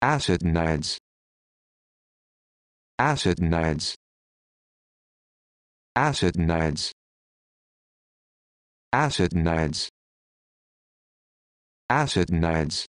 Acid nides. Acid nides. Acid nides. Acid nides. Acid nides.